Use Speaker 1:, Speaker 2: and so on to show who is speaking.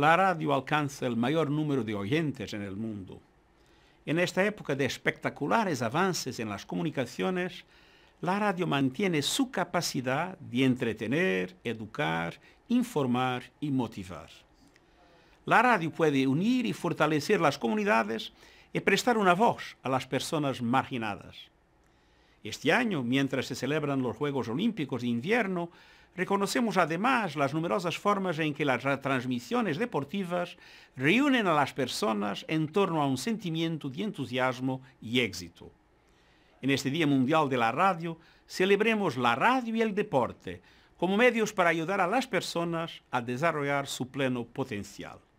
Speaker 1: la radio alcanza el mayor número de oyentes en el mundo. En esta época de espectaculares avances en las comunicaciones, la radio mantiene su capacidad de entretener, educar, informar y motivar. La radio puede unir y fortalecer las comunidades y prestar una voz a las personas marginadas. Este año, mientras se celebran los Juegos Olímpicos de Invierno, reconocemos además las numerosas formas en que las transmisiones deportivas reúnen a las personas en torno a un sentimiento de entusiasmo y éxito. En este Día Mundial de la Radio, celebremos la radio y el deporte como medios para ayudar a las personas a desarrollar su pleno potencial.